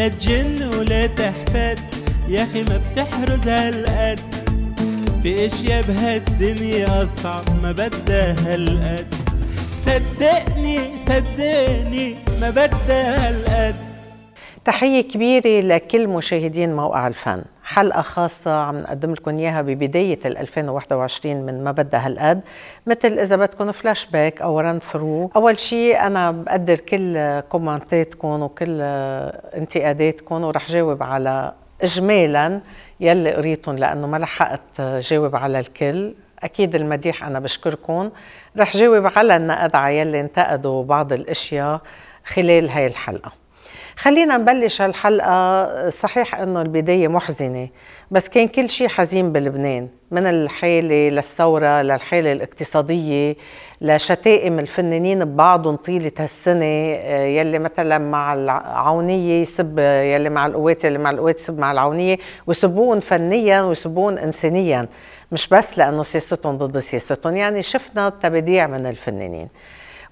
لا تجن ولا تحفد يا اخي ما بتحرز هالقد في اشياء بهالدنيا اصعب ما بدها هالقد صدقني صدقني ما بدها هالقد تحية كبيرة لكل مشاهدين موقع الفن حلقة خاصة عم نقدم لكم إياها ببداية 2021 من ما بدها هالقد مثل إذا بدكم فلاش باك أو ران ثرو أول شيء أنا بقدر كل كومنتاتكم وكل انتقاداتكم ورح جاوب على إجمالا يلي قريتهم لأنه ما لحقت جاوب على الكل اكيد المديح انا بشكركم رح جاوب على النقد على يلي انتقدوا بعض الاشياء خلال هاي الحلقه خلينا نبلش هالحلقة صحيح أنه البداية محزنة بس كان كل شيء حزين بلبنان من الحالة للثورة للحالة الاقتصادية لشتائم الفنانين ببعضهم طيلة هالسنة آه، يلي مثلا مع العونية يسب يلي مع القوات يلي مع القوات يسب مع العونية ويسبون فنيا ويسبون إنسانيا مش بس لأنه سياستهم ضد سياستهم يعني شفنا تبديع من الفنانين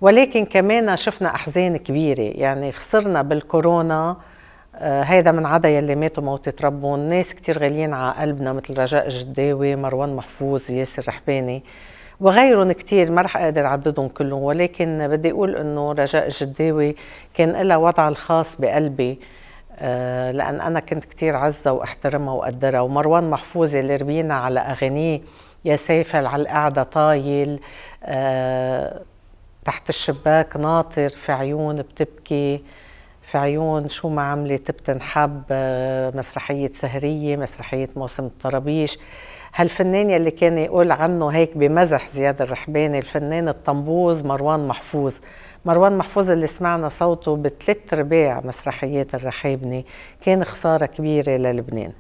ولكن كمان شفنا احزان كبيره يعني خسرنا بالكورونا آه، هيدا من عدا يلي ماتوا موتة ربهم ناس كتير غاليين على قلبنا مثل رجاء الجداوي مروان محفوظ ياسر رحباني وغيرهم كتير ما رح اقدر اعددهم كلهم ولكن بدي اقول انه رجاء الجداوي كان لها وضع الخاص بقلبي آه، لان انا كنت كتير عزة واحترمها واقدرها ومروان محفوظ اللي ربينا على اغانيه يا سافل على القعدة طايل آه، تحت الشباك ناطر في عيون بتبكي في عيون شو ما عملت بتنحب آه، مسرحية سهرية مسرحية موسم الطرابيش هالفنان يلي كان يقول عنه هيك بمزح زياد الرحباني الفنان الطنبوز مروان محفوظ مروان محفوظ اللي سمعنا صوته بثلاث ارباع مسرحيات الرحابني كان خسارة كبيرة للبنان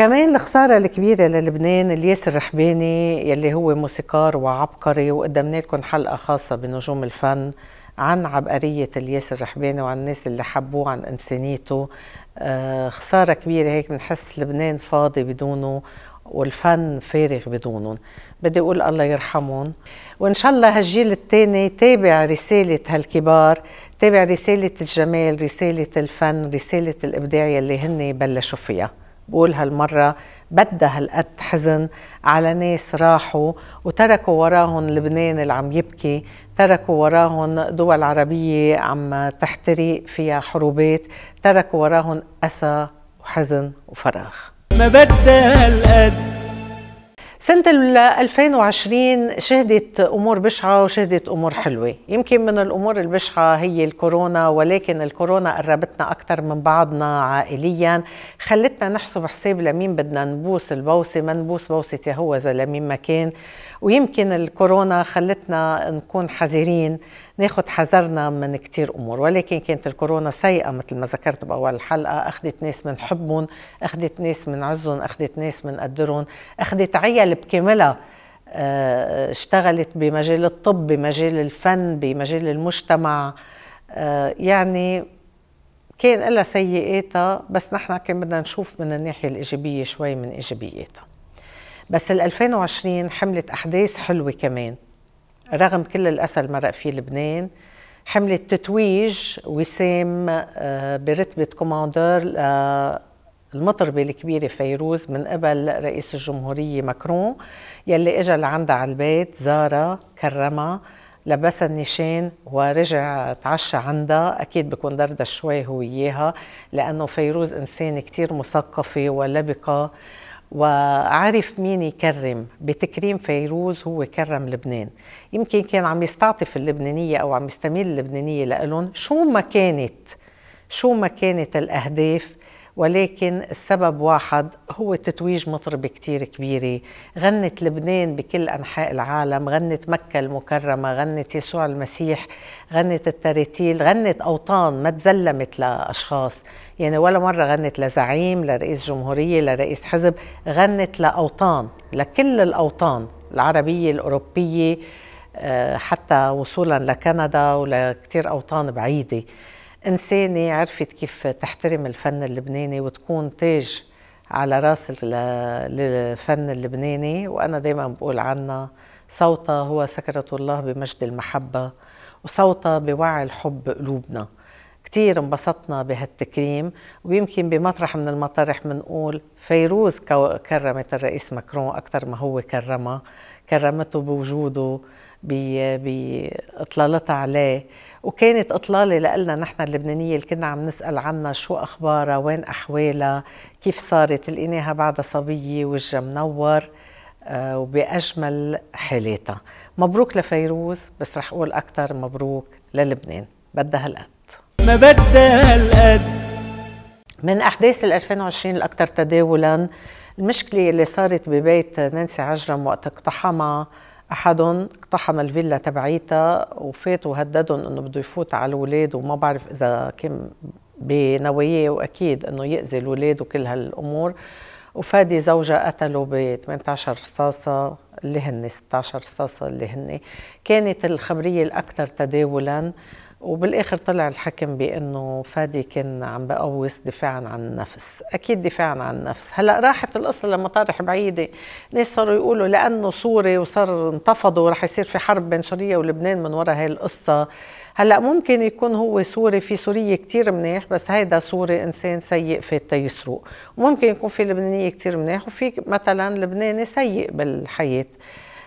كمان الخساره الكبيره للبنان الياس الرحباني يلي هو موسيقار وعبقري وقدمنا لكم حلقه خاصه بنجوم الفن عن عبقرية الياس الرحباني وعن الناس اللي حبوه عن إنسانيته آه، خسارة كبيرة هيك بنحس لبنان فاضي بدونه والفن فارغ بدونهم بدي أقول الله يرحمهم وإن شاء الله هالجيل الثاني تابع رسالة هالكبار تابع رسالة الجمال رسالة الفن رسالة الإبداع يلي هن بلشوا فيها بقول هالمرة بدها هالقد حزن على ناس راحوا وتركوا وراهم لبنان اللي عم يبكي تركوا وراهم دول عربية عم تحترق فيها حروبات تركوا وراهم أسى وحزن وفراغ ما بدها هالقد سنة 2020 شهدت أمور بشعة وشهدت أمور حلوة يمكن من الأمور البشعة هي الكورونا ولكن الكورونا قربتنا أكثر من بعضنا عائليا خلتنا نحسب حساب لمين بدنا نبوس البوسة ما نبوس بوسة هو لمين ما كان ويمكن الكورونا خلتنا نكون حذرين ناخد حذرنا من كتير أمور ولكن كانت الكورونا سيئة مثل ما ذكرت بأول الحلقة أخذت ناس من حبهم أخذت ناس من عزهم أخذت ناس من قدرهم أخذت عيال اللي بكاملها آه، اشتغلت بمجال الطب بمجال الفن بمجال المجتمع آه، يعني كان لها سيئاتها بس نحن كان بدنا نشوف من الناحية الإيجابية شوي من إيجابياتها بس ال 2020 حملت أحداث حلوة كمان رغم كل الأسى اللي مرق فيه لبنان حملت تتويج وسام آه، برتبة كوماندور المطربة الكبيرة فيروز من قبل رئيس الجمهورية ماكرون يلي اجى لعندها على البيت زارها كرمها لبسها النشان ورجع تعشى عندها اكيد بكون دردش شوي هو اياها لانه فيروز انسانه كثير مثقفه ولبقه وعارف مين يكرم بتكريم فيروز هو كرم لبنان يمكن كان عم يستعطف اللبنانيه او عم يستميل اللبنانيه لهم شو ما كانت شو ما كانت الاهداف ولكن السبب واحد هو تتويج مطربة كتير كبيرة غنت لبنان بكل أنحاء العالم غنت مكة المكرمة غنت يسوع المسيح غنت التاريتيل غنت أوطان ما تزلمت لأشخاص يعني ولا مرة غنت لزعيم لرئيس جمهورية لرئيس حزب غنت لأوطان لكل الأوطان العربية الأوروبية آه، حتى وصولا لكندا ولكتير أوطان بعيدة إنسانة عرفت كيف تحترم الفن اللبناني وتكون تاج على راس الفن اللبناني وأنا دايما بقول عنها صوتها هو سكرة الله بمجد المحبة وصوتها بوعي الحب قلوبنا كتير انبسطنا بهالتكريم ويمكن بمطرح من المطارح منقول فيروز كرمت الرئيس ماكرون أكثر ما هو كرمها كرمته بوجوده باطلالتها عليه وكانت اطلاله لنا نحن اللبنانيه اللي كنا عم نسال عنها شو اخبارها وين احوالها كيف صارت لقيناها بعدها صبيه وجهها منور آه، وباجمل حالاتها مبروك لفيروز بس رح اقول اكثر مبروك للبنان بدها هالقد ما بدها هالقد من احداث 2020 الاكثر تداولا المشكله اللي صارت ببيت نانسي عجرم وقت اقتحمها احدهم اقتحم الفيلا تبعيتها وفات وهددهم انه بده يفوت على الاولاد وما بعرف اذا كان بنواياه واكيد انه ياذي الاولاد وكل هالامور وفادي زوجها قتله ب 18 رصاصة اللي هن 16 رصاصة اللي هن كانت الخبرية الأكثر تداولاً وبالاخر طلع الحكم بانه فادي كان عم بقوص دفاعا عن النفس اكيد دفاعا عن النفس هلا راحت القصه لمطارح بعيده ناس صاروا يقولوا لانه سوري وصار انتفضوا وراح يصير في حرب بين سوريا ولبنان من وراء هاي القصه هلا ممكن يكون هو سوري في سوريه كتير منيح بس هيدا سوري انسان سيء في يسرق ممكن يكون في لبنانيه كتير منيح وفي مثلا لبناني سيء بالحياه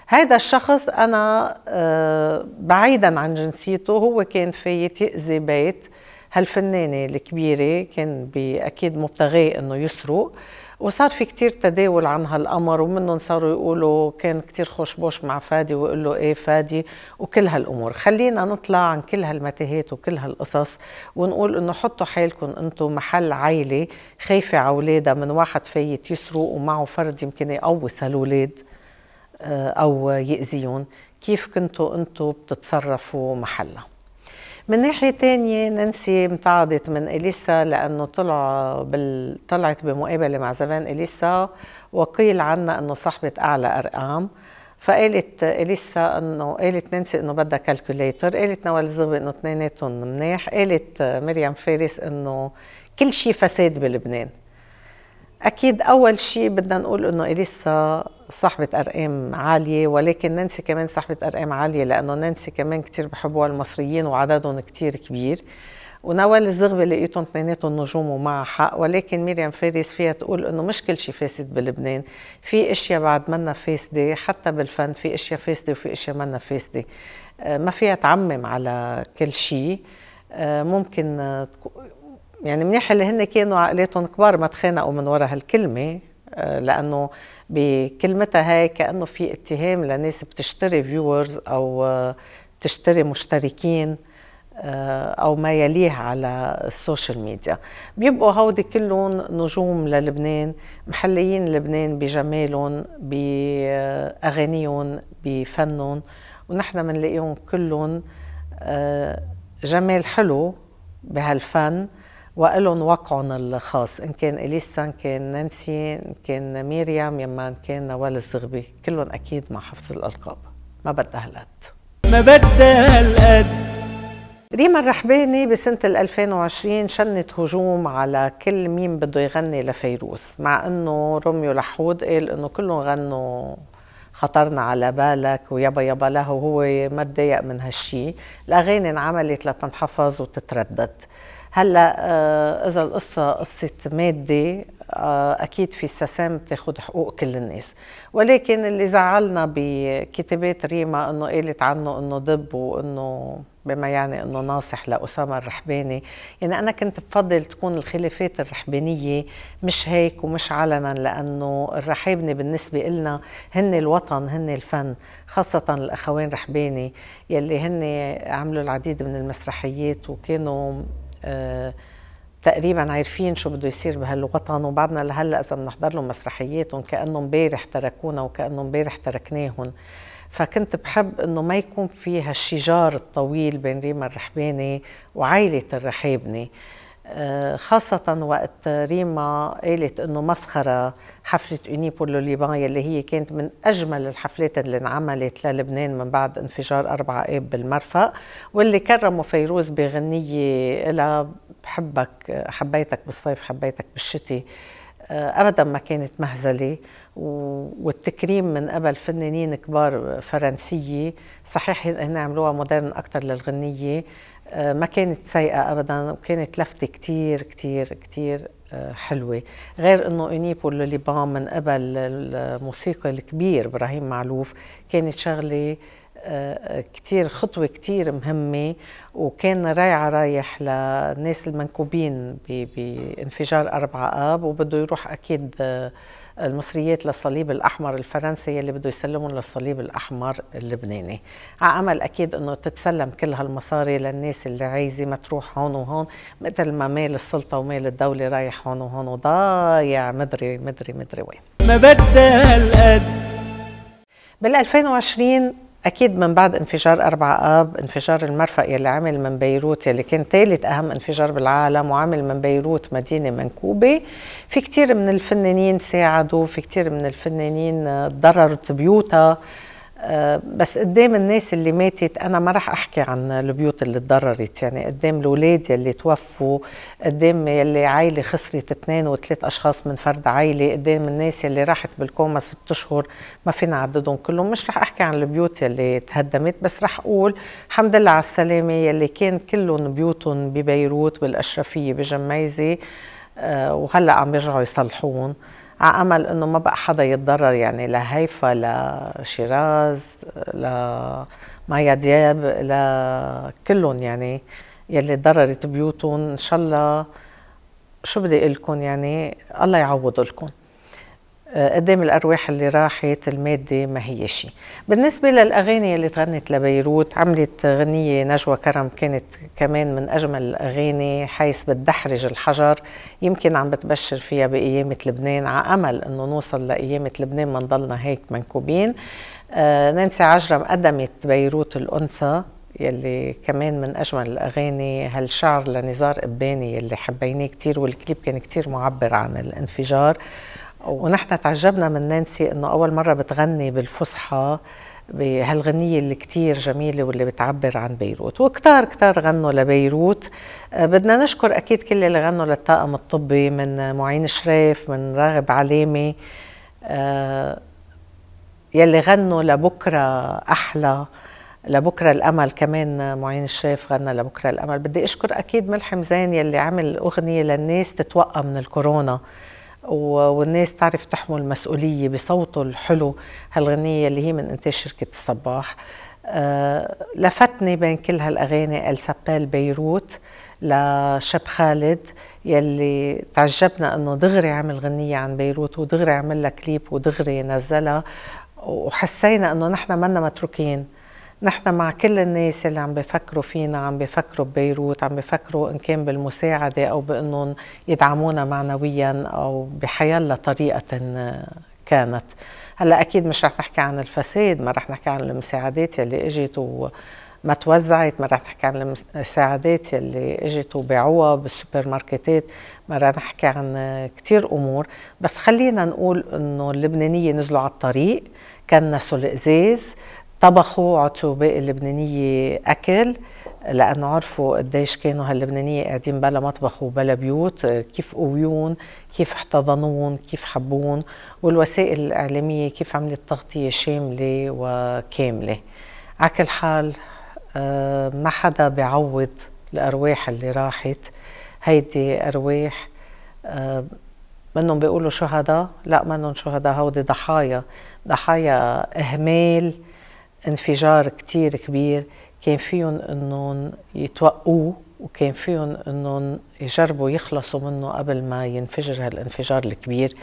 هذا الشخص انا آه، بعيدا عن جنسيته هو كان فايت ياذي بيت هالفنانه الكبيره كان اكيد مبتغاه انه يسرق وصار في كتير تداول عن هالامر ومنهم صاروا يقولوا كان كتير بوش مع فادي ويقول له ايه فادي وكل هالامور خلينا نطلع عن كل هالمتاهات وكل هالقصص ونقول انه حطوا حالكم انتم محل عيله خايفه على اولادها من واحد فايت يسرق ومعه فرد يمكن يقوص هالولاد آه، او ياذيهم كيف كنتوا انتوا بتتصرفوا محلها من ناحية تانية نانسي امتعضت من إليسا لأنه طلع بال... طلعت بمقابلة مع زمان إليسا وقيل عنها أنه صاحبة أعلى أرقام فقالت إليسا أنه قالت نانسي أنه بدها كالكوليتر قالت نوال الزغبي أنه اثنيناتهم مناح قالت مريم فارس أنه كل شيء فساد بلبنان اكيد اول شيء بدنا نقول انه اليسا صاحبة أرقام عالية ولكن نانسي كمان صاحبة أرقام عالية لأنه نانسي كمان كثير بحبوها المصريين وعددهم كثير كبير ونوال الزغبة لقيتهم اثنيناتهم نجوم ومع حق ولكن مريم فارس فيها تقول انه مش كل شيء فاسد بلبنان في اشياء بعد منا فاسدة حتى بالفن في اشياء فاسدة وفي اشياء منا فاسدة آه، ما فيها تعمم على كل شيء آه، ممكن يعني منيح اللي هن كانوا عقلاتهم كبار ما تخانقوا من ورا هالكلمه آه، لانه بكلمتها هاي كانه في اتهام لناس بتشتري فيورز او بتشتري آه، مشتركين آه، او ما يليه على السوشيال ميديا بيبقوا هودي كلهم نجوم للبنان محليين لبنان بجمالهم باغانيهم بفنهم ونحن بنلاقيهم كلهم جمال حلو بهالفن وإلهم وقعهم الخاص إن كان إليسا إن كان نانسي إن كان ميريام يما إن كان نوال الزغبي كلهم أكيد مع حفظ الألقاب ما بدها هالقد ما بدها هالقد ريما الرحباني بسنة 2020 شنت هجوم على كل مين بده يغني لفيروز مع انه روميو لحود قال انه كلهم غنوا خطرنا على بالك ويابا يابا له هو ما تضايق من هالشي الاغاني انعملت لتنحفظ وتتردد هلا آه، اذا القصه قصه ماده آه، اكيد في سسام بتاخذ حقوق كل الناس ولكن اللي زعلنا بكتابات ريما انه قالت عنه انه دب وانه بما يعني انه ناصح لاسامه الرحباني يعني انا كنت بفضل تكون الخلافات الرحبانيه مش هيك ومش علنا لانه الرحابنه بالنسبه لنا هن الوطن هن الفن خاصه الاخوين رحباني يلي هن عملوا العديد من المسرحيات وكانوا تقريبا عارفين شو بده يصير بهالوطن وبعدنا لهلا اذا بنحضر لهم مسرحياتهم كانه امبارح تركونا وكانه امبارح تركناهم فكنت بحب انه ما يكون في هالشجار الطويل بين ريما الرحباني وعائله الرحابني آه، خاصة وقت ريما قالت انه مسخرة حفلة اونيبول لليبان يلي هي كانت من اجمل الحفلات اللي انعملت للبنان من بعد انفجار 4 اب بالمرفق واللي كرموا فيروز بغنية لها بحبك حبيتك بالصيف حبيتك بالشتي آه، ابدا ما كانت مهزله والتكريم من قبل فنانين كبار فرنسيه صحيح هن عملوها مودرن اكثر للغنيه آه، ما كانت سيئة أبدا وكانت لفتة كتير كتير كتير آه، حلوة غير أنه أنيبول لبان من قبل الموسيقى الكبير إبراهيم معلوف كانت شغلة آه، كتير خطوة كتير مهمة وكان رايعة رايح للناس المنكوبين بانفجار أربعة آب وبده يروح أكيد المصريات للصليب الأحمر الفرنسي اللي بده يسلمهم للصليب الأحمر اللبناني على أمل أكيد أنه تتسلم كل هالمصاري للناس اللي عايزة ما تروح هون وهون مثل ما مال السلطة ومال الدولة رايح هون وهون وضايع مدري مدري مدري وين ما بدها هالقد بال 2020 اكيد من بعد انفجار 4 اب انفجار المرفأ يلي عمل من بيروت يلي كان ثالث اهم انفجار بالعالم وعمل من بيروت مدينه منكوبه في كثير من الفنانين ساعدوا في كثير من الفنانين ضررت بيوتها آه، بس قدام الناس اللي ماتت انا ما راح احكي عن البيوت اللي تضررت يعني قدام الاولاد يلي توفوا قدام يلي عائله خسرت اثنين وثلاث اشخاص من فرد عائله قدام الناس يلي راحت بالكوما ست اشهر ما فينا عددهم كلهم مش راح احكي عن البيوت يلي تهدمت بس راح اقول الحمد لله على السلامه يلي كان كلهم بيوتهم ببيروت بالاشرفيه بجميزه آه، وهلا عم يرجعوا يصلحون امل انه ما بقى حدا يتضرر يعني لهيفا لشيراز لمايا دياب لكلهم يعني يلي تضررت بيوتهم ان شاء الله شو بدي اقول لكم يعني الله يعوض لكم آه، قدام الارواح اللي راحت الماده ما هي شيء بالنسبه للاغاني اللي تغنت لبيروت عملت غنيه نجوى كرم كانت كمان من اجمل الاغاني حيث بتدحرج الحجر يمكن عم بتبشر فيها بقيامه لبنان على امل انه نوصل لقيامه لبنان ما نضلنا هيك منكوبين آه، نانسي عجرم قدمت بيروت الانثى يلي كمان من اجمل الاغاني هالشعر لنزار قباني يلي حبيناه كثير والكليب كان كثير معبر عن الانفجار ونحن تعجبنا من نانسي انه اول مره بتغني بالفصحى بهالغنية اللي كتير جميلة واللي بتعبر عن بيروت وكتار كتار غنوا لبيروت آه، بدنا نشكر أكيد كل اللي غنوا للطاقم الطبي من معين شريف من راغب علامي آه، يلي غنوا لبكرة أحلى لبكرة الأمل كمان معين الشريف غنى لبكرة الأمل بدي أشكر أكيد ملحم زين يلي عمل أغنية للناس تتوقع من الكورونا والناس تعرف تحمل مسؤولية بصوته الحلو هالغنية اللي هي من إنتاج شركة الصباح آه لفتني بين كل هالأغاني السبال بيروت لشاب خالد يلي تعجبنا انه دغري عمل غنية عن بيروت ودغري عمل لها كليب ودغري نزلها وحسينا انه نحن منا متروكين نحن مع كل الناس اللي عم بفكروا فينا عم بفكروا ببيروت عم بفكروا ان كان بالمساعده او بانهم يدعمونا معنويا او بحيالله طريقه كانت هلا اكيد مش رح نحكي عن الفساد ما رح نحكي عن المساعدات يلي اجت وما توزعت ما رح نحكي عن المساعدات يلي اجت وباعوها بالسوبر ماركتات ما رح نحكي عن كثير امور بس خلينا نقول انه اللبنانيه نزلوا على الطريق كنسوا الازاز طبخوا عطوا باقي اللبنانيه اكل لانه عرفوا قديش كانوا هاللبنانيه قاعدين بلا مطبخ وبلا بيوت كيف قويون كيف احتضنون كيف حبون والوسائل الاعلاميه كيف عملت تغطيه شامله وكامله على كل حال آه، ما حدا بيعوض الارواح اللي راحت هيدي ارواح آه، منهم بيقولوا شهداء لا منهم شهداء هودي ضحايا ضحايا اهمال انفجار كتير كبير كان فيهم انهم يتوقوه وكان فيهم انهم يجربوا يخلصوا منه قبل ما ينفجر هالانفجار الكبير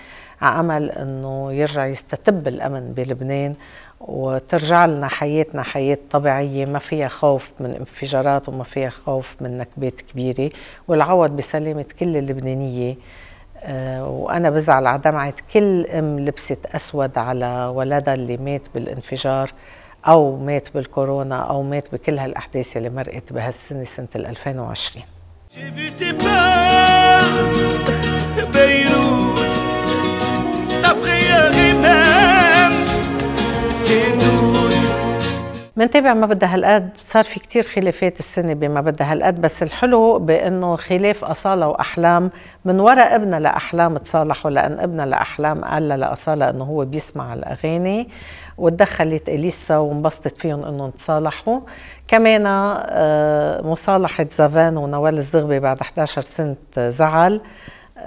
على امل انه يرجع يستتب الامن بلبنان وترجع لنا حياتنا حياه طبيعيه ما فيها خوف من انفجارات وما فيها خوف من نكبات كبيره والعوض بسلامه كل اللبنانيه آه، وانا بزعل على دمعه كل ام لبست اسود على ولدها اللي مات بالانفجار او مات بالكورونا او مات بكل هالاحداث اللي مرقت بهالسنه سنه 2020 نتابع ما بدها هالقد صار في كتير خلافات السنة بما بدها هالقد بس الحلو بأنه خلاف أصالة وأحلام من وراء ابنها لأحلام تصالحوا لأن ابنها لأحلام قال لها لأصالة أنه هو بيسمع الأغاني وتدخلت اليسا وانبسطت فيهم انهم تصالحوا كمان آه، مصالحه زافان ونوال الزغبي بعد 11 سنه آه، زعل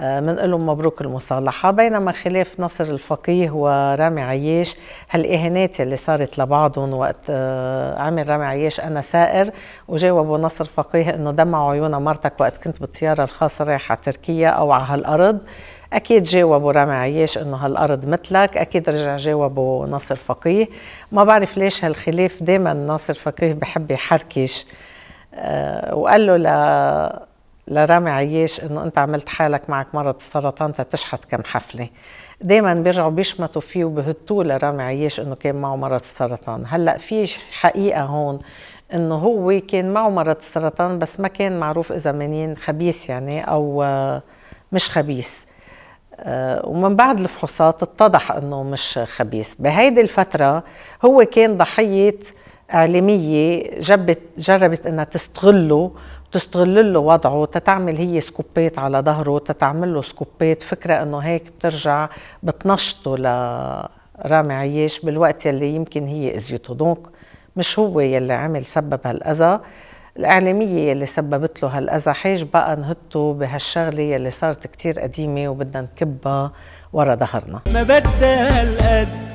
بنقول آه، مبروك المصالحة بينما خلاف نصر الفقيه ورامي عياش هالإهانات اللي صارت لبعضهم وقت آه، عمل رامي عياش أنا سائر وجاوبوا نصر فقيه إنه دمع عيون مرتك وقت كنت بالطيارة الخاصة رايحة تركيا أو على هالأرض اكيد جاوبوا رامي عياش انه هالارض مثلك اكيد رجع جاوبوا نصر فقيه ما بعرف ليش هالخلاف دائما ناصر فقيه بحب يحركش أه وقال له ل لرامي عياش انه انت عملت حالك معك مرض السرطان تتشحت كم حفله دائما بيرجعوا بيشمتوا فيه وبهتوه لرامي عياش انه كان معه مرض السرطان هلا في حقيقه هون انه هو كان معه مرض السرطان بس ما كان معروف اذا منين خبيث يعني او آه، مش خبيث آه، ومن بعد الفحوصات اتضح انه مش خبيث بهيدي الفتره هو كان ضحيه اعلاميه جبت جربت انها تستغله تستغل له وضعه تتعمل هي سكوبات على ظهره تتعمل له سكوبات فكره انه هيك بترجع بتنشطه لرامي عياش بالوقت يلي يمكن هي اذيته دونك مش هو يلي عمل سبب هالاذى الإعلامية يلي سببت له هالأذى حاج بقى نهته بهالشغلة يلي صارت كتير قديمة وبدنا نكبها ورا ظهرنا ما بدها هالقد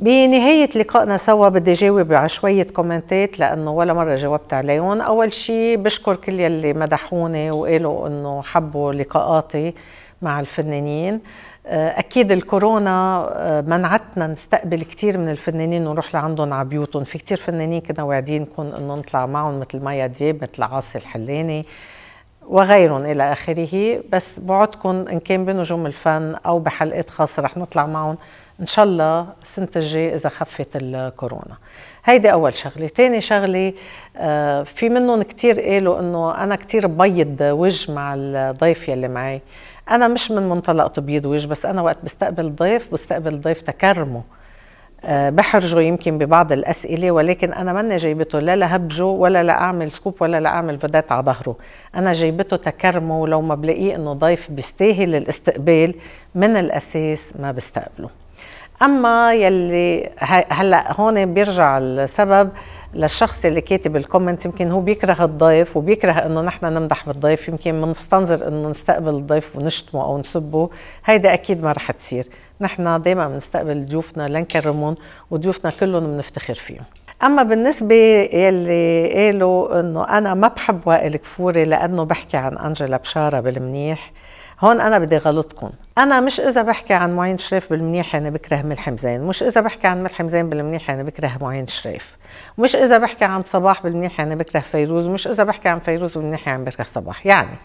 بنهاية لقائنا سوا بدي جاوب على شوية كومنتات لأنه ولا مرة جاوبت عليهم أول شيء بشكر كل يلي مدحوني وقالوا أنه حبوا لقاءاتي مع الفنانين آه، أكيد الكورونا آه، منعتنا نستقبل كثير من الفنانين ونروح لعندهم على بيوتهم في كثير فنانين كنا واعدينكم أنه نطلع معهم مثل مايا دياب مثل عاصي الحلاني وغيرهم إلى آخره بس بعدكم إن كان بنجوم الفن أو بحلقات خاصة رح نطلع معهم ان شاء الله السنه الجاي اذا خفت الكورونا هيدي اول شغله ثاني شغله آه، في منهم كثير قالوا انه انا كثير بيض وجه مع الضيف يلي معي انا مش من منطلق تبيض وجه بس انا وقت بستقبل ضيف بستقبل ضيف تكرمه آه، بحرجه يمكن ببعض الاسئله ولكن انا ماني جايبته لا لهبجه ولا لاعمل سكوب ولا لاعمل فدات على ظهره، انا جايبته تكرمه ولو ما بلاقيه انه ضيف بيستاهل الاستقبال من الاساس ما بستقبله. اما يلي هلا هون بيرجع السبب للشخص اللي كاتب الكومنت يمكن هو بيكره الضيف وبيكره انه نحن نمدح بالضيف يمكن بنستنظر انه نستقبل الضيف ونشتمه او نسبه هيدا اكيد ما رح تصير نحن دائما بنستقبل ضيوفنا لنكرمهم وضيوفنا كلهم بنفتخر فيهم اما بالنسبه يلي قالوا انه انا ما بحب وائل كفوري لانه بحكي عن انجلا بشاره بالمنيح هون انا بدي غلطكم انا مش اذا بحكي عن معين شريف بالمنيح انا يعني بكره ملحم زين مش اذا بحكي عن ملحم زين بالمنيح انا يعني بكره معين شريف مش اذا بحكي عن صباح بالمنيح يعني بكره فيروز مش اذا بحكي عن فيروز بالمنيح يعني بكره صباح يعني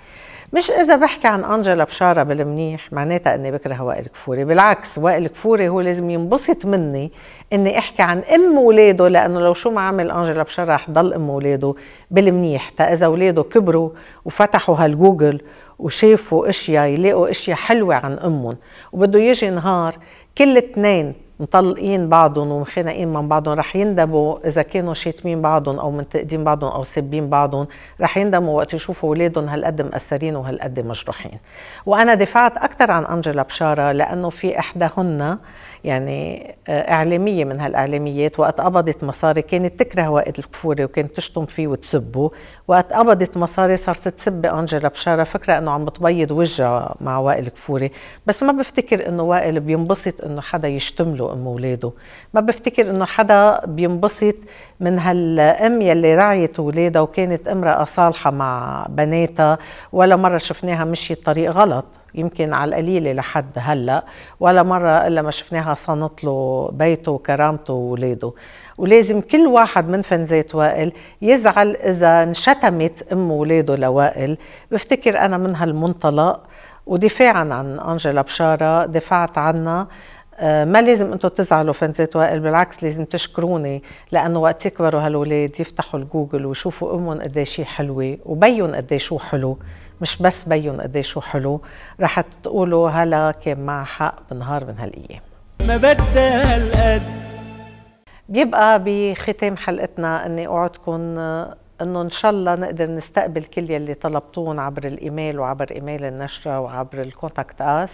مش اذا بحكي عن انجلا بشاره بالمنيح معناتها اني بكره وائل كفوري بالعكس وائل كفوري هو لازم ينبسط مني اني احكي عن ام ولاده لانه لو شو ما عمل انجلا بشاره رح ضل ام ولاده بالمنيح تا اذا ولاده كبروا وفتحوا هالجوجل وشافوا اشياء يلاقوا اشياء حلوه عن امهم وبده يجي نهار كل اثنين مطلقين بعضهم ومخانقين من بعضهم رح يندبوا اذا كانوا شاتمين بعضهم او منتقدين بعضهم او سابين بعضهم رح يندموا وقت يشوفوا اولادهم هالقد مأثرين وهالقد مجروحين وانا دفعت اكثر عن انجلا بشاره لانه في احداهن يعني آه، إعلامية من هالإعلاميات وقت قبضت مصاري كانت تكره وائل الكفوري وكانت تشتم فيه وتسبه وقت قبضت مصاري صارت تسب أنجلا بشارة فكرة أنه عم بتبيض وجهها مع وائل كفوري بس ما بفتكر أنه وائل بينبسط أنه حدا يشتم له أم ولاده ما بفتكر أنه حدا بينبسط من هالأم يلي رعيت ولادها وكانت امرأة صالحة مع بناتها ولا مرة شفناها مشيت طريق غلط يمكن على القليله لحد هلا ولا مره الا ما شفناها صنط له بيته وكرامته واولاده ولازم كل واحد من فنزات وائل يزعل اذا انشتمت امه واولاده لوائل بفتكر انا من هالمنطلق ودفاعا عن انجلا بشاره دفعت عنها آه، ما لازم انتم تزعلوا فنزات وائل بالعكس لازم تشكروني لانه وقت يكبروا هالولاد يفتحوا الجوجل ويشوفوا امهم قديش هي حلوه وبيهم قديش هو حلو مش بس بين قديش حلو رح تقولوا هلا كان مع حق بنهار من هالايام ما بدها هالقد بيبقى بختام حلقتنا اني اوعدكم انه ان شاء الله نقدر نستقبل كل يلي طلبتون عبر الايميل وعبر ايميل النشره وعبر الكونتاكت اس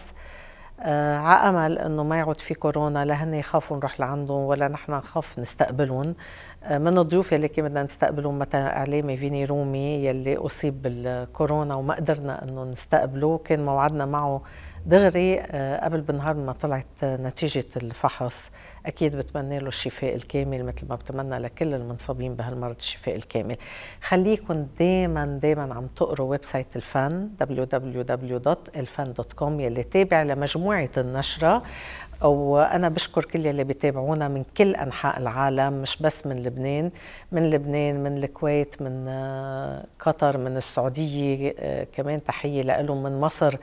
آه على امل انه ما يعود في كورونا لا هن يخافوا نروح لعندهم ولا نحن نخاف نستقبلهم آه، من الضيوف يلي كنا بدنا نستقبلهم مثلا اعلامي فيني رومي يلي اصيب بالكورونا وما قدرنا انه نستقبله كان موعدنا معه دغري آه، قبل بنهار ما طلعت نتيجه الفحص اكيد بتمنى له الشفاء الكامل مثل ما بتمنى لكل المنصابين بهالمرض الشفاء الكامل خليكم دائما دائما عم تقروا ويب سايت الفن www.elfan.com يلي تابع لمجموعه النشره وانا بشكر كل اللي بيتابعونا من كل انحاء العالم مش بس من لبنان من لبنان من الكويت من آه، قطر من السعوديه آه، كمان تحيه لهم من مصر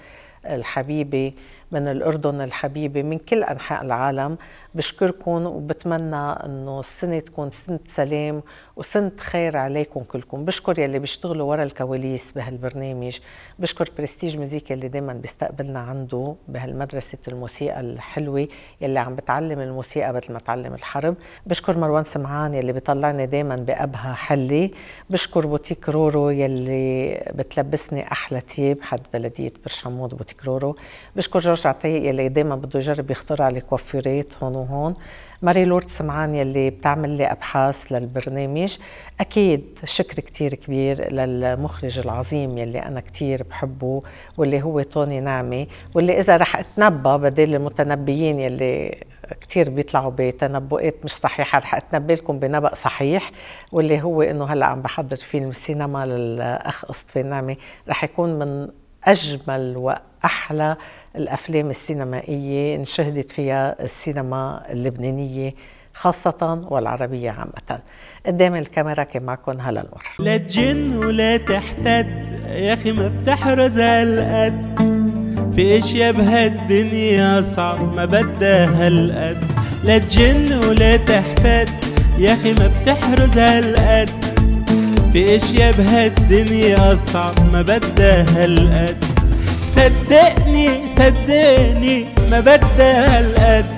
آه، الحبيبه من الأردن الحبيبة من كل أنحاء العالم بشكركم وبتمنى أنه السنة تكون سنة سلام وسنة خير عليكم كلكم بشكر يلي بيشتغلوا ورا الكواليس بهالبرنامج بشكر برستيج مزيكا اللي دايما بيستقبلنا عنده بهالمدرسة الموسيقى الحلوة يلي عم بتعلم الموسيقى مثل ما تعلم الحرب بشكر مروان سمعان يلي بيطلعني دايما بأبهى حلة بشكر بوتيك رورو يلي بتلبسني أحلى تياب حد بلدية حمود بوتيك رورو بشكر جورج عطيه يلي دايما بده يجرب يخترع لي كوافيرات هون وهون ماري لورد سمعان يلي بتعمل لي ابحاث للبرنامج اكيد شكر كتير كبير للمخرج العظيم يلي انا كتير بحبه واللي هو طوني نعمي واللي اذا رح اتنبا بدل المتنبيين يلي كتير بيطلعوا بتنبؤات مش صحيحة رح اتنبي لكم بنبأ صحيح واللي هو إنه هلأ عم بحضر فيلم سينما للأخ اسطفي نعمي رح يكون من أجمل وأحلى الأفلام السينمائية انشهدت فيها السينما اللبنانية خاصة والعربية عامة قدام الكاميرا كان معكم هلا نور لا تجن ولا تحتد يا أخي ما بتحرز هالقد في اشياء بهالدنيا صعب ما بدها هالقد لا تجن ولا تحتد يا أخي ما بتحرز هالقد باشياب بهالدنيا اصعب ما بدها هالقد صدقني صدقني ما بدها هالقد